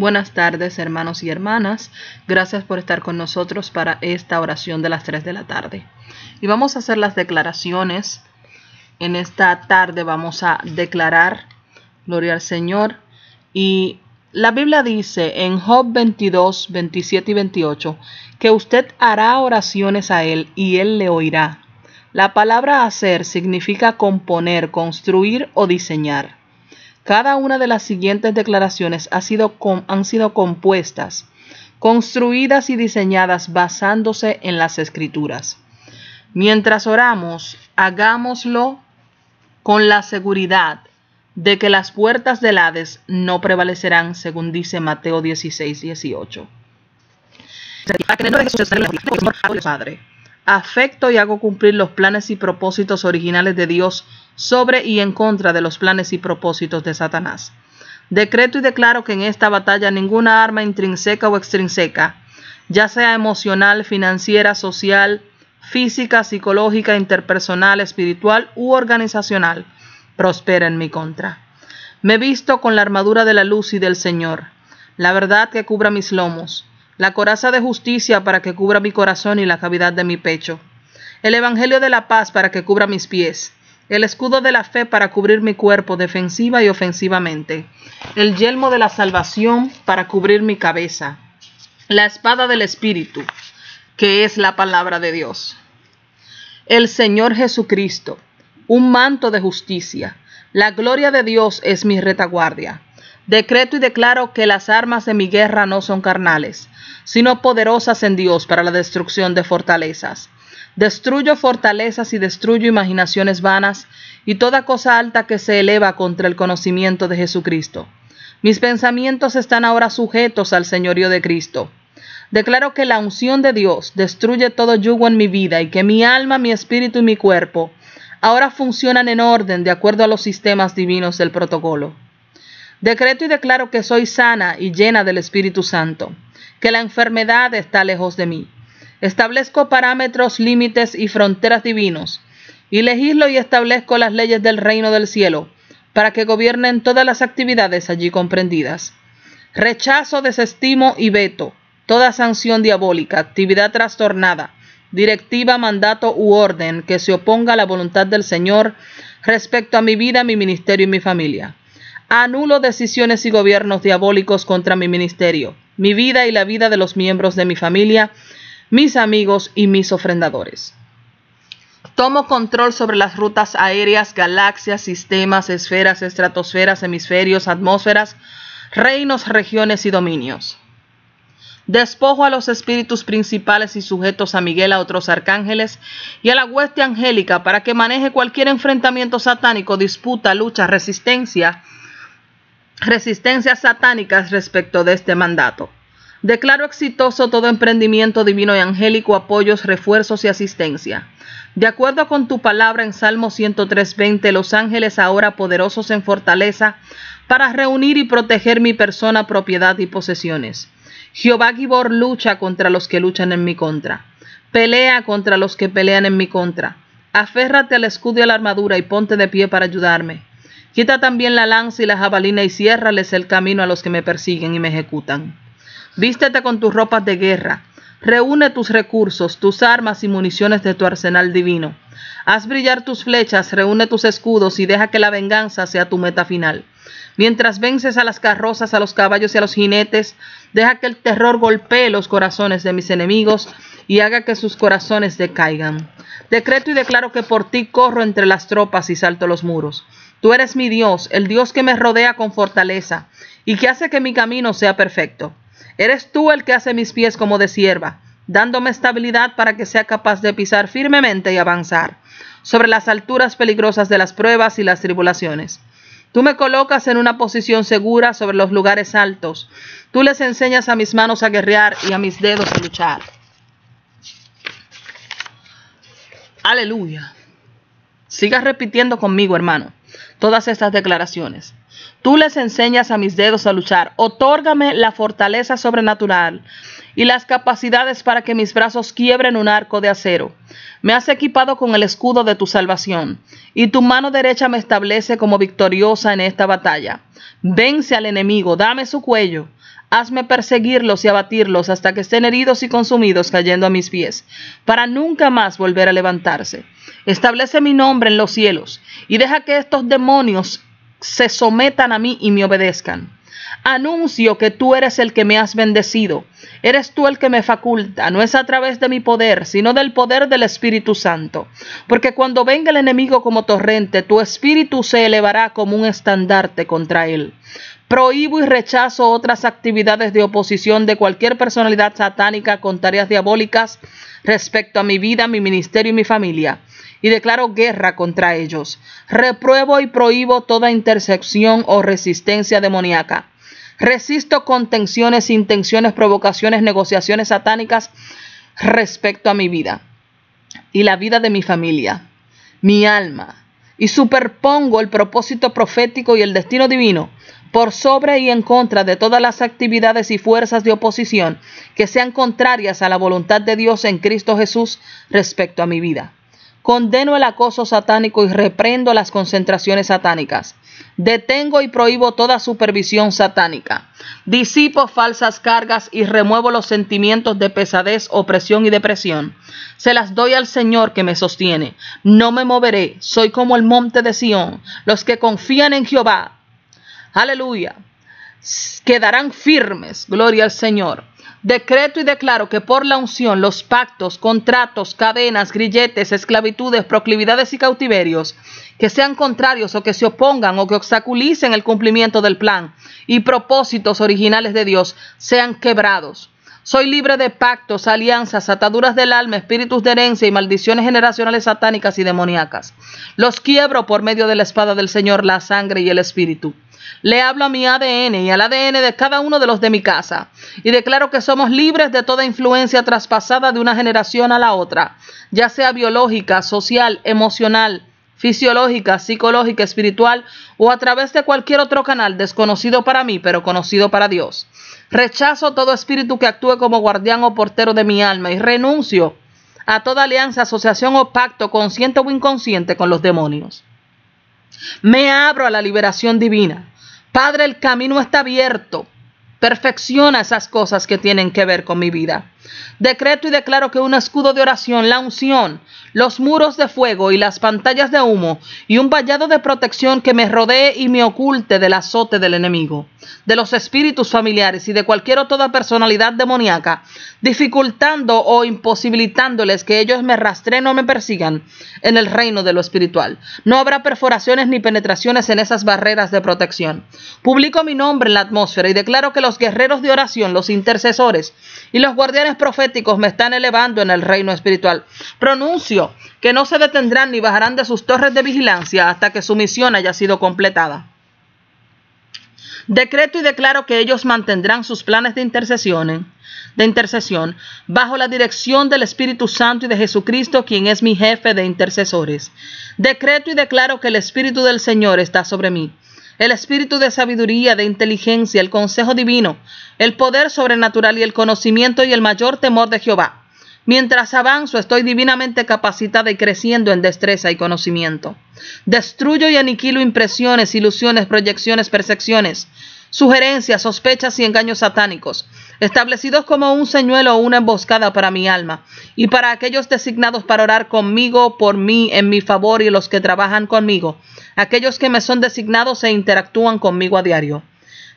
Buenas tardes, hermanos y hermanas. Gracias por estar con nosotros para esta oración de las 3 de la tarde. Y vamos a hacer las declaraciones. En esta tarde vamos a declarar, gloria al Señor. Y la Biblia dice en Job 22, 27 y 28 que usted hará oraciones a Él y Él le oirá. La palabra hacer significa componer, construir o diseñar. Cada una de las siguientes declaraciones ha sido han sido compuestas, construidas y diseñadas basándose en las escrituras. Mientras oramos, hagámoslo con la seguridad de que las puertas del Hades no prevalecerán, según dice Mateo 16, 18. Padre afecto y hago cumplir los planes y propósitos originales de Dios sobre y en contra de los planes y propósitos de Satanás. Decreto y declaro que en esta batalla ninguna arma intrínseca o extrínseca, ya sea emocional, financiera, social, física, psicológica, interpersonal, espiritual u organizacional, prospera en mi contra. Me visto con la armadura de la luz y del Señor, la verdad que cubra mis lomos, la coraza de justicia para que cubra mi corazón y la cavidad de mi pecho, el Evangelio de la paz para que cubra mis pies, el escudo de la fe para cubrir mi cuerpo defensiva y ofensivamente, el yelmo de la salvación para cubrir mi cabeza, la espada del Espíritu, que es la palabra de Dios, el Señor Jesucristo, un manto de justicia, la gloria de Dios es mi retaguardia Decreto y declaro que las armas de mi guerra no son carnales, sino poderosas en Dios para la destrucción de fortalezas. Destruyo fortalezas y destruyo imaginaciones vanas y toda cosa alta que se eleva contra el conocimiento de Jesucristo. Mis pensamientos están ahora sujetos al señorío de Cristo. Declaro que la unción de Dios destruye todo yugo en mi vida y que mi alma, mi espíritu y mi cuerpo ahora funcionan en orden de acuerdo a los sistemas divinos del protocolo. Decreto y declaro que soy sana y llena del Espíritu Santo, que la enfermedad está lejos de mí. Establezco parámetros, límites y fronteras divinos, y legislo y establezco las leyes del reino del cielo, para que gobiernen todas las actividades allí comprendidas. Rechazo, desestimo y veto toda sanción diabólica, actividad trastornada, directiva, mandato u orden que se oponga a la voluntad del Señor respecto a mi vida, mi ministerio y mi familia. Anulo decisiones y gobiernos diabólicos contra mi ministerio, mi vida y la vida de los miembros de mi familia, mis amigos y mis ofrendadores. Tomo control sobre las rutas aéreas, galaxias, sistemas, esferas, estratosferas, hemisferios, atmósferas, reinos, regiones y dominios. Despojo a los espíritus principales y sujetos a Miguel, a otros arcángeles y a la hueste angélica para que maneje cualquier enfrentamiento satánico, disputa, lucha, resistencia, resistencias satánicas respecto de este mandato. Declaro exitoso todo emprendimiento divino y angélico, apoyos, refuerzos y asistencia. De acuerdo con tu palabra en Salmo 103.20, los ángeles ahora poderosos en fortaleza para reunir y proteger mi persona, propiedad y posesiones. Jehová Gibor lucha contra los que luchan en mi contra. Pelea contra los que pelean en mi contra. Aférrate al escudo y a la armadura y ponte de pie para ayudarme Quita también la lanza y la jabalina y ciérrales el camino a los que me persiguen y me ejecutan. Vístete con tus ropas de guerra, reúne tus recursos, tus armas y municiones de tu arsenal divino. Haz brillar tus flechas, reúne tus escudos y deja que la venganza sea tu meta final. Mientras vences a las carrozas, a los caballos y a los jinetes, deja que el terror golpee los corazones de mis enemigos y haga que sus corazones decaigan. Decreto y declaro que por ti corro entre las tropas y salto los muros. Tú eres mi Dios, el Dios que me rodea con fortaleza y que hace que mi camino sea perfecto. Eres tú el que hace mis pies como de sierva, dándome estabilidad para que sea capaz de pisar firmemente y avanzar sobre las alturas peligrosas de las pruebas y las tribulaciones. Tú me colocas en una posición segura sobre los lugares altos. Tú les enseñas a mis manos a guerrear y a mis dedos a luchar. Aleluya. Siga repitiendo conmigo, hermano todas estas declaraciones. Tú les enseñas a mis dedos a luchar. Otórgame la fortaleza sobrenatural y las capacidades para que mis brazos quiebren un arco de acero. Me has equipado con el escudo de tu salvación, y tu mano derecha me establece como victoriosa en esta batalla. Vence al enemigo, dame su cuello. Hazme perseguirlos y abatirlos hasta que estén heridos y consumidos cayendo a mis pies, para nunca más volver a levantarse. Establece mi nombre en los cielos y deja que estos demonios se sometan a mí y me obedezcan. Anuncio que tú eres el que me has bendecido. Eres tú el que me faculta, no es a través de mi poder, sino del poder del Espíritu Santo. Porque cuando venga el enemigo como torrente, tu espíritu se elevará como un estandarte contra él. Prohíbo y rechazo otras actividades de oposición de cualquier personalidad satánica con tareas diabólicas respecto a mi vida, mi ministerio y mi familia y declaro guerra contra ellos. Repruebo y prohíbo toda intersección o resistencia demoníaca. Resisto contenciones, intenciones, provocaciones, negociaciones satánicas respecto a mi vida y la vida de mi familia, mi alma, y superpongo el propósito profético y el destino divino por sobre y en contra de todas las actividades y fuerzas de oposición que sean contrarias a la voluntad de Dios en Cristo Jesús respecto a mi vida. Condeno el acoso satánico y reprendo las concentraciones satánicas. Detengo y prohíbo toda supervisión satánica. Disipo falsas cargas y remuevo los sentimientos de pesadez, opresión y depresión. Se las doy al Señor que me sostiene. No me moveré. Soy como el monte de Sión. Los que confían en Jehová. Aleluya. Quedarán firmes. Gloria al Señor. Decreto y declaro que por la unción los pactos, contratos, cadenas, grilletes, esclavitudes, proclividades y cautiverios que sean contrarios o que se opongan o que obstaculicen el cumplimiento del plan y propósitos originales de Dios sean quebrados. Soy libre de pactos, alianzas, ataduras del alma, espíritus de herencia y maldiciones generacionales satánicas y demoníacas. Los quiebro por medio de la espada del Señor, la sangre y el espíritu. Le hablo a mi ADN y al ADN de cada uno de los de mi casa y declaro que somos libres de toda influencia traspasada de una generación a la otra, ya sea biológica, social, emocional, fisiológica, psicológica, espiritual o a través de cualquier otro canal desconocido para mí, pero conocido para Dios. Rechazo todo espíritu que actúe como guardián o portero de mi alma y renuncio a toda alianza, asociación o pacto consciente o inconsciente con los demonios. Me abro a la liberación divina Padre, el camino está abierto. Perfecciona esas cosas que tienen que ver con mi vida. Decreto y declaro que un escudo de oración, la unción, los muros de fuego y las pantallas de humo y un vallado de protección que me rodee y me oculte del azote del enemigo, de los espíritus familiares y de cualquier otra personalidad demoníaca, dificultando o imposibilitándoles que ellos me rastren o me persigan en el reino de lo espiritual. No habrá perforaciones ni penetraciones en esas barreras de protección. Publico mi nombre en la atmósfera y declaro que los guerreros de oración, los intercesores y los guardianes proféticos me están elevando en el reino espiritual. Pronuncio que no se detendrán ni bajarán de sus torres de vigilancia hasta que su misión haya sido completada. Decreto y declaro que ellos mantendrán sus planes de intercesiones de intercesión bajo la dirección del Espíritu Santo y de Jesucristo, quien es mi jefe de intercesores. Decreto y declaro que el Espíritu del Señor está sobre mí el espíritu de sabiduría, de inteligencia, el consejo divino, el poder sobrenatural y el conocimiento y el mayor temor de Jehová. Mientras avanzo, estoy divinamente capacitada y creciendo en destreza y conocimiento. Destruyo y aniquilo impresiones, ilusiones, proyecciones, percepciones, sugerencias, sospechas y engaños satánicos establecidos como un señuelo o una emboscada para mi alma, y para aquellos designados para orar conmigo, por mí, en mi favor y los que trabajan conmigo, aquellos que me son designados e interactúan conmigo a diario.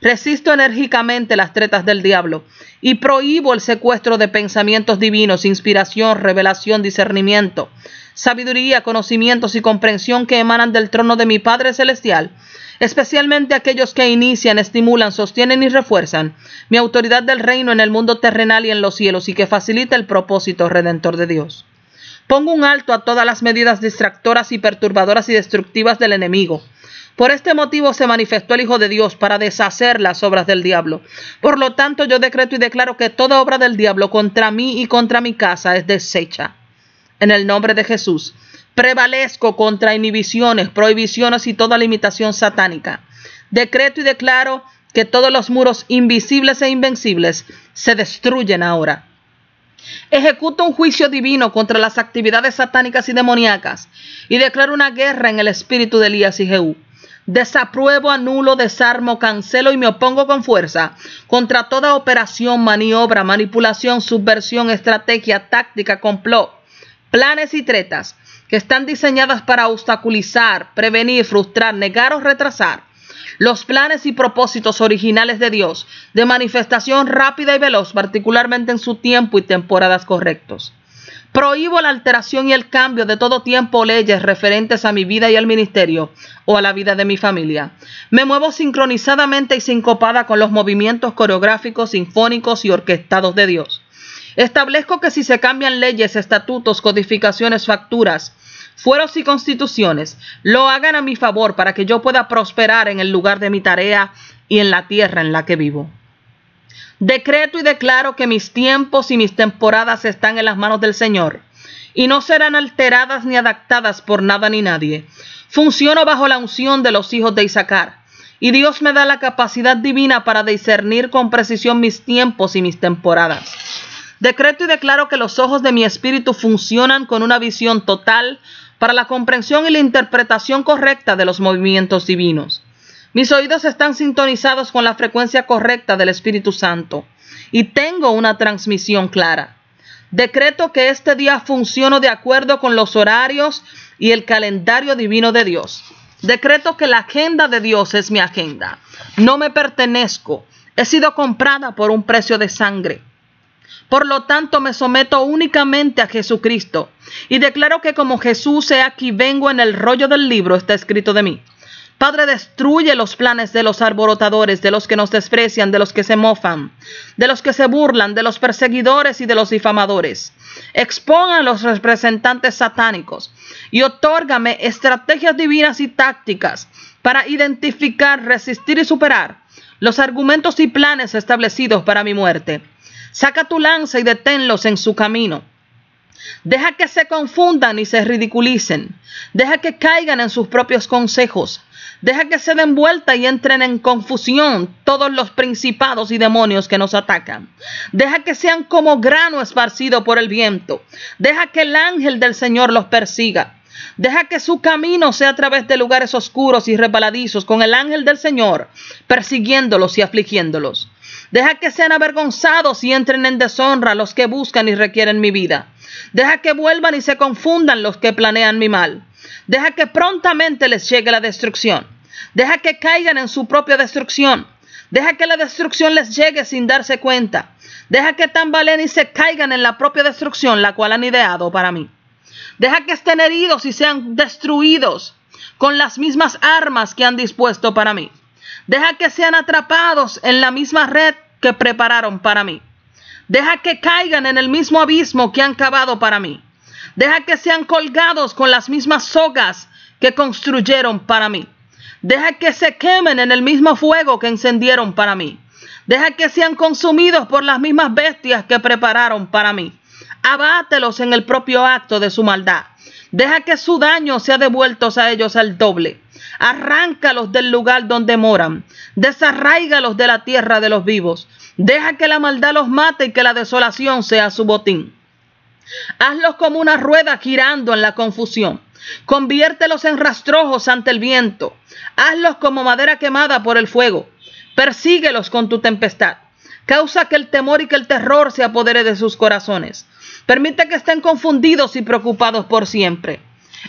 Resisto enérgicamente las tretas del diablo y prohíbo el secuestro de pensamientos divinos, inspiración, revelación, discernimiento, sabiduría, conocimientos y comprensión que emanan del trono de mi Padre Celestial, especialmente aquellos que inician, estimulan, sostienen y refuerzan mi autoridad del reino en el mundo terrenal y en los cielos y que facilita el propósito redentor de Dios. Pongo un alto a todas las medidas distractoras y perturbadoras y destructivas del enemigo. Por este motivo se manifestó el Hijo de Dios para deshacer las obras del diablo. Por lo tanto, yo decreto y declaro que toda obra del diablo contra mí y contra mi casa es deshecha en el nombre de Jesús. Prevalezco contra inhibiciones, prohibiciones y toda limitación satánica. Decreto y declaro que todos los muros invisibles e invencibles se destruyen ahora. Ejecuto un juicio divino contra las actividades satánicas y demoníacas y declaro una guerra en el espíritu de Elías y Jehú. Desapruebo, anulo, desarmo, cancelo y me opongo con fuerza contra toda operación, maniobra, manipulación, subversión, estrategia, táctica, complot planes y tretas que están diseñadas para obstaculizar, prevenir, frustrar, negar o retrasar los planes y propósitos originales de Dios de manifestación rápida y veloz, particularmente en su tiempo y temporadas correctos. Prohíbo la alteración y el cambio de todo tiempo leyes referentes a mi vida y al ministerio o a la vida de mi familia. Me muevo sincronizadamente y sincopada con los movimientos coreográficos, sinfónicos y orquestados de Dios. Establezco que si se cambian leyes, estatutos, codificaciones, facturas, fueros y constituciones, lo hagan a mi favor para que yo pueda prosperar en el lugar de mi tarea y en la tierra en la que vivo. Decreto y declaro que mis tiempos y mis temporadas están en las manos del Señor y no serán alteradas ni adaptadas por nada ni nadie. Funciono bajo la unción de los hijos de Isaacar y Dios me da la capacidad divina para discernir con precisión mis tiempos y mis temporadas. Decreto y declaro que los ojos de mi espíritu funcionan con una visión total para la comprensión y la interpretación correcta de los movimientos divinos. Mis oídos están sintonizados con la frecuencia correcta del Espíritu Santo y tengo una transmisión clara. Decreto que este día funciono de acuerdo con los horarios y el calendario divino de Dios. Decreto que la agenda de Dios es mi agenda. No me pertenezco. He sido comprada por un precio de sangre. Por lo tanto, me someto únicamente a Jesucristo y declaro que como Jesús sea aquí vengo en el rollo del libro, está escrito de mí. Padre, destruye los planes de los arborotadores, de los que nos desprecian, de los que se mofan, de los que se burlan, de los perseguidores y de los difamadores. Exponga a los representantes satánicos y otórgame estrategias divinas y tácticas para identificar, resistir y superar los argumentos y planes establecidos para mi muerte. Saca tu lanza y deténlos en su camino. Deja que se confundan y se ridiculicen. Deja que caigan en sus propios consejos. Deja que se den vuelta y entren en confusión todos los principados y demonios que nos atacan. Deja que sean como grano esparcido por el viento. Deja que el ángel del Señor los persiga. Deja que su camino sea a través de lugares oscuros y resbaladizos con el ángel del Señor, persiguiéndolos y afligiéndolos. Deja que sean avergonzados y entren en deshonra los que buscan y requieren mi vida. Deja que vuelvan y se confundan los que planean mi mal. Deja que prontamente les llegue la destrucción. Deja que caigan en su propia destrucción. Deja que la destrucción les llegue sin darse cuenta. Deja que tambaleen y se caigan en la propia destrucción la cual han ideado para mí. Deja que estén heridos y sean destruidos con las mismas armas que han dispuesto para mí. Deja que sean atrapados en la misma red que prepararon para mí. Deja que caigan en el mismo abismo que han cavado para mí. Deja que sean colgados con las mismas sogas que construyeron para mí. Deja que se quemen en el mismo fuego que encendieron para mí. Deja que sean consumidos por las mismas bestias que prepararon para mí. Abátelos en el propio acto de su maldad. Deja que su daño sea devuelto a ellos al doble arráncalos del lugar donde moran, desarráigalos de la tierra de los vivos, deja que la maldad los mate y que la desolación sea su botín. Hazlos como una rueda girando en la confusión. Conviértelos en rastrojos ante el viento. Hazlos como madera quemada por el fuego. Persíguelos con tu tempestad. Causa que el temor y que el terror se apodere de sus corazones. Permite que estén confundidos y preocupados por siempre.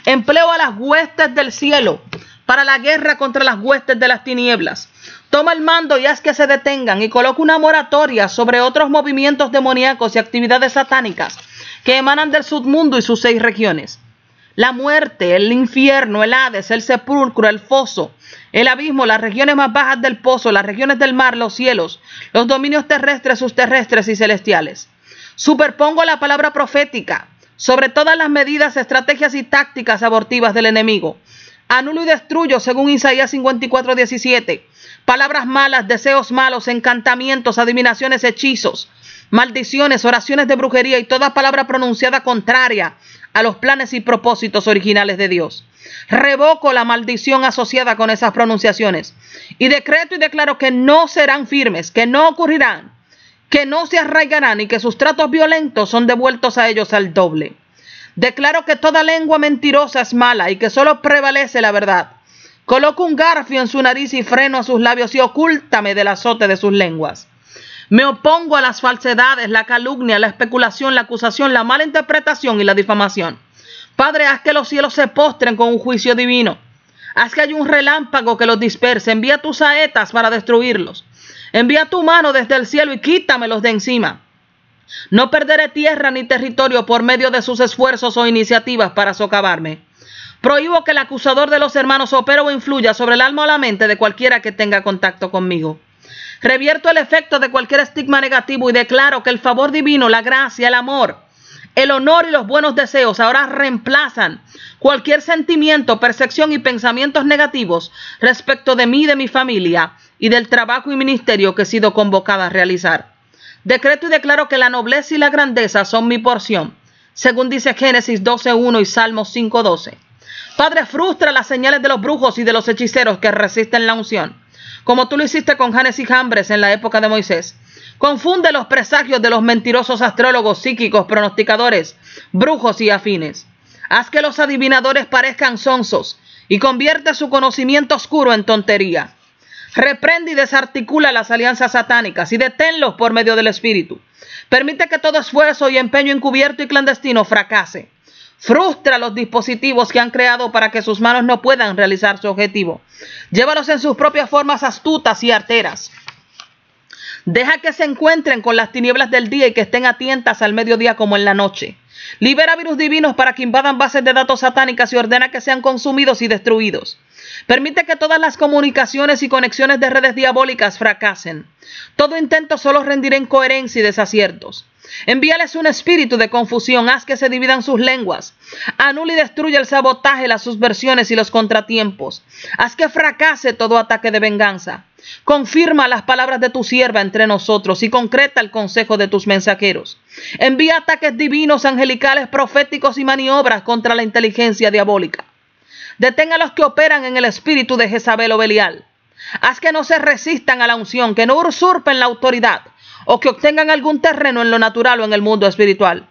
Empleo a las huestes del cielo para la guerra contra las huestes de las tinieblas. Toma el mando y haz que se detengan y coloca una moratoria sobre otros movimientos demoníacos y actividades satánicas que emanan del submundo y sus seis regiones. La muerte, el infierno, el Hades, el sepulcro, el foso, el abismo, las regiones más bajas del pozo, las regiones del mar, los cielos, los dominios terrestres, sus terrestres y celestiales. Superpongo la palabra profética sobre todas las medidas, estrategias y tácticas abortivas del enemigo Anulo y destruyo, según Isaías 54, 17. Palabras malas, deseos malos, encantamientos, adivinaciones, hechizos, maldiciones, oraciones de brujería y toda palabra pronunciada contraria a los planes y propósitos originales de Dios. Revoco la maldición asociada con esas pronunciaciones y decreto y declaro que no serán firmes, que no ocurrirán, que no se arraigarán y que sus tratos violentos son devueltos a ellos al doble. Declaro que toda lengua mentirosa es mala y que solo prevalece la verdad. Coloco un garfio en su nariz y freno a sus labios y ocúltame del azote de sus lenguas. Me opongo a las falsedades, la calumnia, la especulación, la acusación, la mala interpretación y la difamación. Padre, haz que los cielos se postren con un juicio divino. Haz que haya un relámpago que los disperse. Envía tus saetas para destruirlos. Envía tu mano desde el cielo y quítamelos de encima. No perderé e tierra ni territorio por medio de sus esfuerzos o iniciativas para socavarme. Prohíbo que el acusador de los hermanos opere o influya sobre el alma o la mente de cualquiera que tenga contacto conmigo. Revierto el efecto de cualquier estigma negativo y declaro que el favor divino, la gracia, el amor, el honor y los buenos deseos ahora reemplazan cualquier sentimiento, percepción y pensamientos negativos respecto de mí, de mi familia y del trabajo y ministerio que he sido convocada a realizar. Decreto y declaro que la nobleza y la grandeza son mi porción, según dice Génesis 12.1 y Salmos 5.12. Padre, frustra las señales de los brujos y de los hechiceros que resisten la unción, como tú lo hiciste con Janes y Jambres en la época de Moisés. Confunde los presagios de los mentirosos astrólogos, psíquicos, pronosticadores, brujos y afines. Haz que los adivinadores parezcan sonsos y convierte su conocimiento oscuro en tontería. Reprende y desarticula las alianzas satánicas y deténlos por medio del Espíritu. Permite que todo esfuerzo y empeño encubierto y clandestino fracase. Frustra los dispositivos que han creado para que sus manos no puedan realizar su objetivo. Llévalos en sus propias formas astutas y arteras. Deja que se encuentren con las tinieblas del día y que estén atientas al mediodía como en la noche. Libera virus divinos para que invadan bases de datos satánicas y ordena que sean consumidos y destruidos. Permite que todas las comunicaciones y conexiones de redes diabólicas fracasen. Todo intento solo rendirá incoherencia y desaciertos. Envíales un espíritu de confusión, haz que se dividan sus lenguas. Anula y destruye el sabotaje, las subversiones y los contratiempos. Haz que fracase todo ataque de venganza. Confirma las palabras de tu sierva entre nosotros y concreta el consejo de tus mensajeros. Envía ataques divinos, angelicales, proféticos y maniobras contra la inteligencia diabólica. Detén a los que operan en el espíritu de Jezabel o Belial. Haz que no se resistan a la unción, que no usurpen la autoridad o que obtengan algún terreno en lo natural o en el mundo espiritual.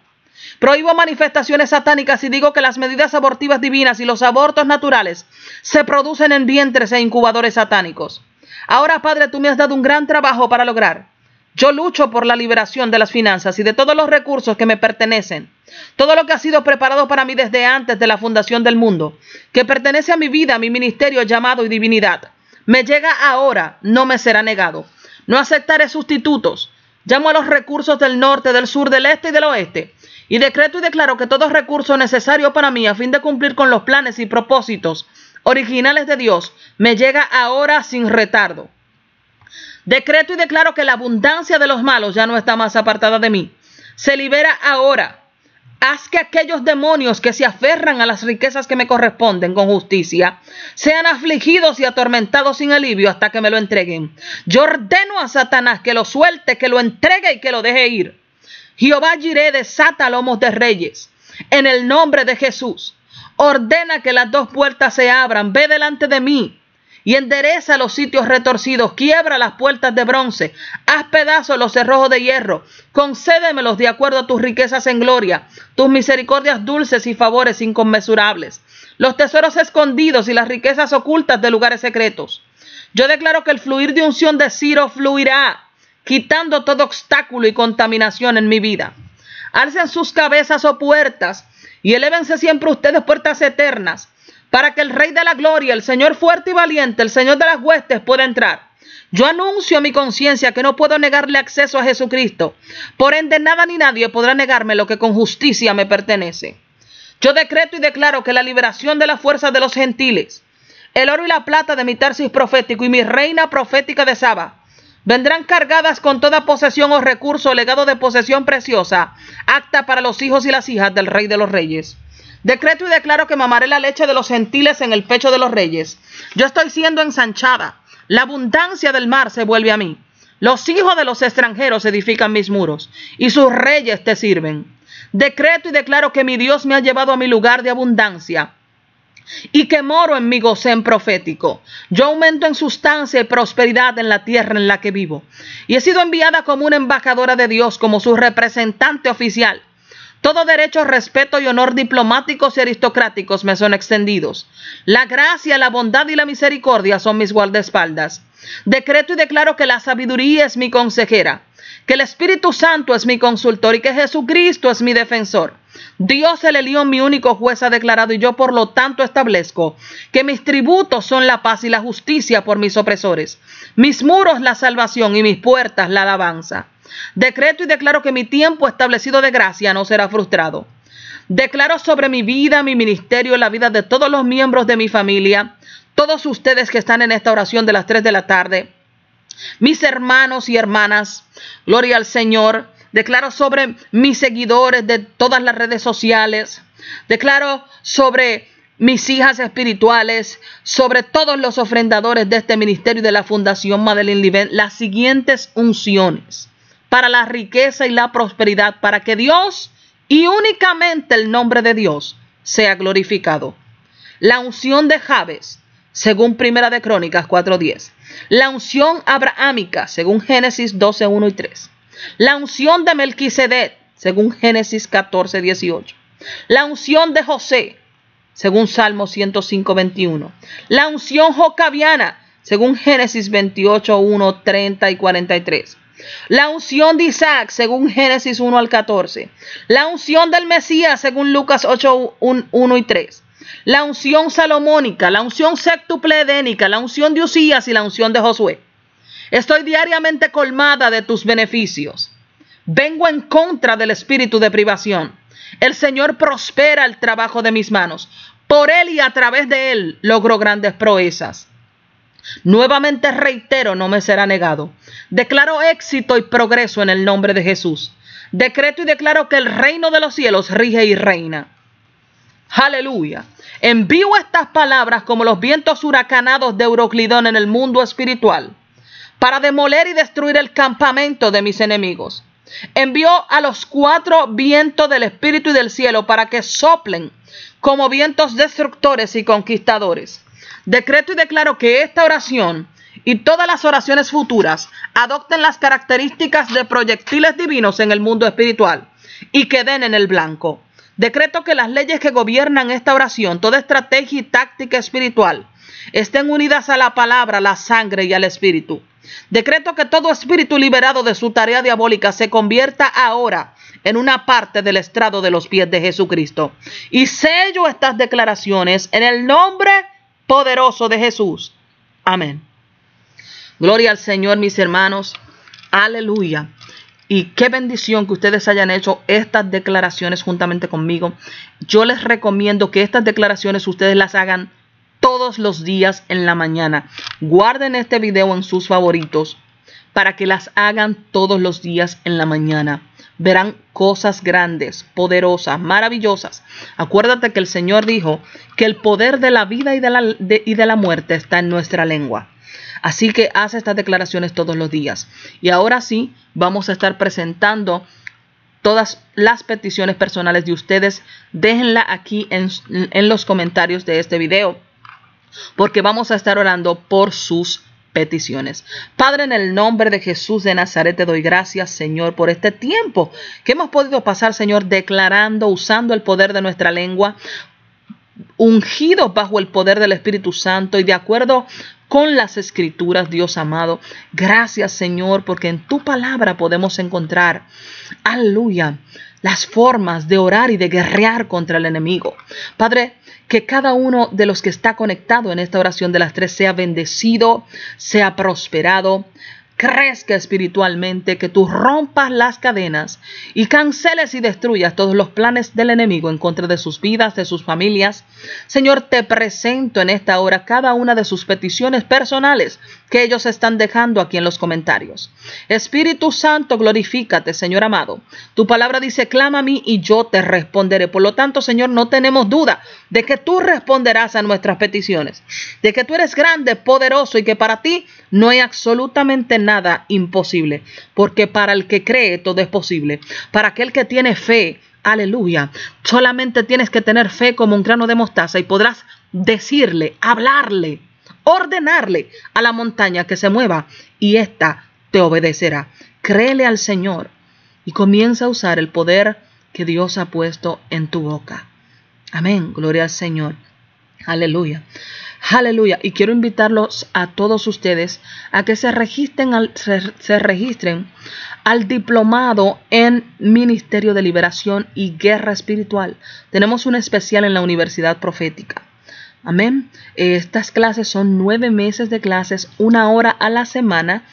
Prohíbo manifestaciones satánicas y digo que las medidas abortivas divinas y los abortos naturales se producen en vientres e incubadores satánicos. Ahora, Padre, tú me has dado un gran trabajo para lograr yo lucho por la liberación de las finanzas y de todos los recursos que me pertenecen. Todo lo que ha sido preparado para mí desde antes de la fundación del mundo, que pertenece a mi vida, a mi ministerio llamado y divinidad. Me llega ahora, no me será negado. No aceptaré sustitutos. Llamo a los recursos del norte, del sur, del este y del oeste. Y decreto y declaro que todo recurso necesario para mí a fin de cumplir con los planes y propósitos originales de Dios me llega ahora sin retardo. Decreto y declaro que la abundancia de los malos ya no está más apartada de mí. Se libera ahora. Haz que aquellos demonios que se aferran a las riquezas que me corresponden con justicia sean afligidos y atormentados sin alivio hasta que me lo entreguen. Yo ordeno a Satanás que lo suelte, que lo entregue y que lo deje ir. Jehová Jiré desata lomos de reyes. En el nombre de Jesús, ordena que las dos puertas se abran. Ve delante de mí y endereza los sitios retorcidos, quiebra las puertas de bronce, haz pedazos los cerrojos de hierro, concédemelos de acuerdo a tus riquezas en gloria, tus misericordias dulces y favores inconmensurables, los tesoros escondidos y las riquezas ocultas de lugares secretos. Yo declaro que el fluir de unción de Ciro fluirá, quitando todo obstáculo y contaminación en mi vida. Alcen sus cabezas o oh puertas y elévense siempre ustedes puertas eternas para que el Rey de la Gloria, el Señor fuerte y valiente, el Señor de las huestes pueda entrar. Yo anuncio a mi conciencia que no puedo negarle acceso a Jesucristo. Por ende, nada ni nadie podrá negarme lo que con justicia me pertenece. Yo decreto y declaro que la liberación de las fuerzas de los gentiles, el oro y la plata de mi tarsis profético y mi reina profética de Saba, vendrán cargadas con toda posesión o recurso legado de posesión preciosa, acta para los hijos y las hijas del Rey de los Reyes. Decreto y declaro que mamaré la leche de los gentiles en el pecho de los reyes. Yo estoy siendo ensanchada. La abundancia del mar se vuelve a mí. Los hijos de los extranjeros edifican mis muros y sus reyes te sirven. Decreto y declaro que mi Dios me ha llevado a mi lugar de abundancia y que moro en mi gozén profético. Yo aumento en sustancia y prosperidad en la tierra en la que vivo. Y he sido enviada como una embajadora de Dios, como su representante oficial todo derecho, respeto y honor diplomáticos y aristocráticos me son extendidos. La gracia, la bondad y la misericordia son mis guardaespaldas. Decreto y declaro que la sabiduría es mi consejera, que el Espíritu Santo es mi consultor y que Jesucristo es mi defensor. Dios el Elión, mi único juez, ha declarado y yo por lo tanto establezco que mis tributos son la paz y la justicia por mis opresores, mis muros la salvación y mis puertas la alabanza. Decreto y declaro que mi tiempo establecido de gracia no será frustrado. Declaro sobre mi vida, mi ministerio, la vida de todos los miembros de mi familia, todos ustedes que están en esta oración de las 3 de la tarde, mis hermanos y hermanas, gloria al Señor. Declaro sobre mis seguidores de todas las redes sociales. Declaro sobre mis hijas espirituales, sobre todos los ofrendadores de este ministerio y de la Fundación Madeline Liven, las siguientes unciones para la riqueza y la prosperidad, para que Dios y únicamente el nombre de Dios sea glorificado. La unción de Javes, según Primera de Crónicas 4.10. La unción abrahámica, según Génesis 12.1 y 3. La unción de Melquisedec, según Génesis 14.18. La unción de José, según Salmo 105.21. La unción jocabiana, según Génesis 28.1, 30 y 43 la unción de Isaac, según Génesis 1 al 14. La unción del Mesías, según Lucas 8, 1 y 3 la unción salomónica, la unción séptuple la unción de Usías y la unción de Josué. Estoy diariamente colmada de tus beneficios. Vengo en contra del espíritu de privación. El Señor prospera el trabajo de mis manos. Por Él y a través de Él logro grandes proezas. Nuevamente reitero, no me será negado. Declaro éxito y progreso en el nombre de Jesús. Decreto y declaro que el reino de los cielos rige y reina. Aleluya. Envío estas palabras como los vientos huracanados de Euroclidón en el mundo espiritual para demoler y destruir el campamento de mis enemigos. Envío a los cuatro vientos del espíritu y del cielo para que soplen como vientos destructores y conquistadores. Decreto y declaro que esta oración y todas las oraciones futuras adopten las características de proyectiles divinos en el mundo espiritual y queden en el blanco. Decreto que las leyes que gobiernan esta oración, toda estrategia y táctica espiritual, estén unidas a la palabra, la sangre y al espíritu. Decreto que todo espíritu liberado de su tarea diabólica se convierta ahora en una parte del estrado de los pies de Jesucristo. Y sello estas declaraciones en el nombre poderoso de Jesús. Amén. Gloria al Señor, mis hermanos. Aleluya. Y qué bendición que ustedes hayan hecho estas declaraciones juntamente conmigo. Yo les recomiendo que estas declaraciones ustedes las hagan todos los días en la mañana. Guarden este video en sus favoritos para que las hagan todos los días en la mañana verán cosas grandes, poderosas, maravillosas. Acuérdate que el Señor dijo que el poder de la vida y de la, y de la muerte está en nuestra lengua. Así que haz estas declaraciones todos los días. Y ahora sí, vamos a estar presentando todas las peticiones personales de ustedes. Déjenla aquí en, en los comentarios de este video, porque vamos a estar orando por sus peticiones. Padre, en el nombre de Jesús de Nazaret te doy gracias, Señor, por este tiempo que hemos podido pasar, Señor, declarando, usando el poder de nuestra lengua, ungidos bajo el poder del Espíritu Santo y de acuerdo con las escrituras, Dios amado. Gracias, Señor, porque en tu palabra podemos encontrar, aleluya, las formas de orar y de guerrear contra el enemigo. Padre, que cada uno de los que está conectado en esta oración de las tres sea bendecido, sea prosperado, crezca espiritualmente, que tú rompas las cadenas y canceles y destruyas todos los planes del enemigo en contra de sus vidas, de sus familias. Señor, te presento en esta hora cada una de sus peticiones personales que ellos están dejando aquí en los comentarios. Espíritu Santo, glorifícate, Señor amado. Tu palabra dice, clama a mí y yo te responderé. Por lo tanto, Señor, no tenemos duda de que tú responderás a nuestras peticiones, de que tú eres grande, poderoso y que para ti no hay absolutamente nada imposible, porque para el que cree todo es posible. Para aquel que tiene fe, aleluya, solamente tienes que tener fe como un grano de mostaza y podrás decirle, hablarle, ordenarle a la montaña que se mueva y ésta te obedecerá. Créele al Señor y comienza a usar el poder que Dios ha puesto en tu boca. Amén, gloria al Señor. Aleluya. Aleluya. Y quiero invitarlos a todos ustedes a que se registren al, se, registren al diplomado en Ministerio de Liberación y Guerra Espiritual. Tenemos un especial en la Universidad Profética. Amén. Estas clases son nueve meses de clases, una hora a la semana,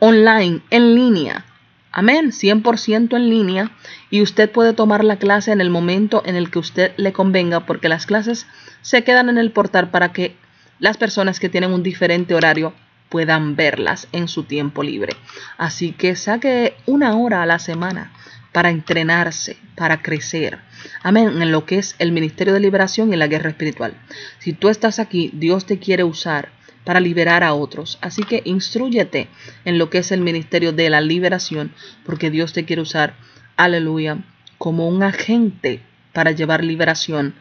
online, en línea. Amén, 100% en línea y usted puede tomar la clase en el momento en el que usted le convenga porque las clases se quedan en el portal para que las personas que tienen un diferente horario puedan verlas en su tiempo libre. Así que saque una hora a la semana para entrenarse, para crecer. Amén, en lo que es el Ministerio de Liberación y la Guerra Espiritual. Si tú estás aquí, Dios te quiere usar para liberar a otros. Así que instruyete en lo que es el Ministerio de la Liberación, porque Dios te quiere usar, aleluya, como un agente para llevar liberación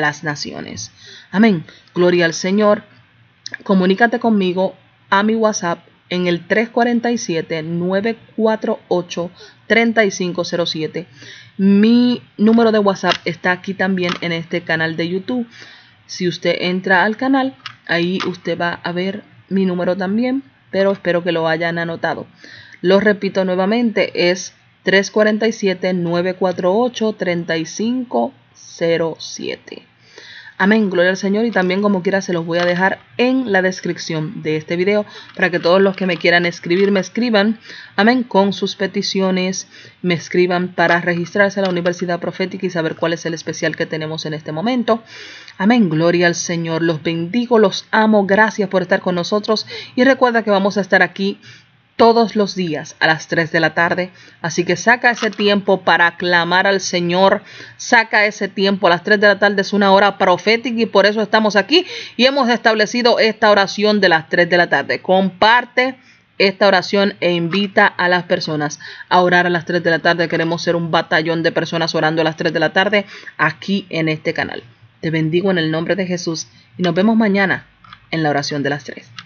las naciones. Amén. Gloria al Señor. Comunícate conmigo a mi WhatsApp en el 347-948-3507. Mi número de WhatsApp está aquí también en este canal de YouTube. Si usted entra al canal, ahí usted va a ver mi número también, pero espero que lo hayan anotado. Lo repito nuevamente, es 347-948-3507. 07. Amén, gloria al Señor y también como quiera se los voy a dejar en la descripción de este video para que todos los que me quieran escribir me escriban, amén, con sus peticiones, me escriban para registrarse a la Universidad Profética y saber cuál es el especial que tenemos en este momento. Amén, gloria al Señor, los bendigo, los amo, gracias por estar con nosotros y recuerda que vamos a estar aquí todos los días a las 3 de la tarde. Así que saca ese tiempo para aclamar al Señor, saca ese tiempo. A las 3 de la tarde es una hora profética y por eso estamos aquí y hemos establecido esta oración de las 3 de la tarde. Comparte esta oración e invita a las personas a orar a las 3 de la tarde. Queremos ser un batallón de personas orando a las 3 de la tarde aquí en este canal. Te bendigo en el nombre de Jesús y nos vemos mañana en la oración de las 3.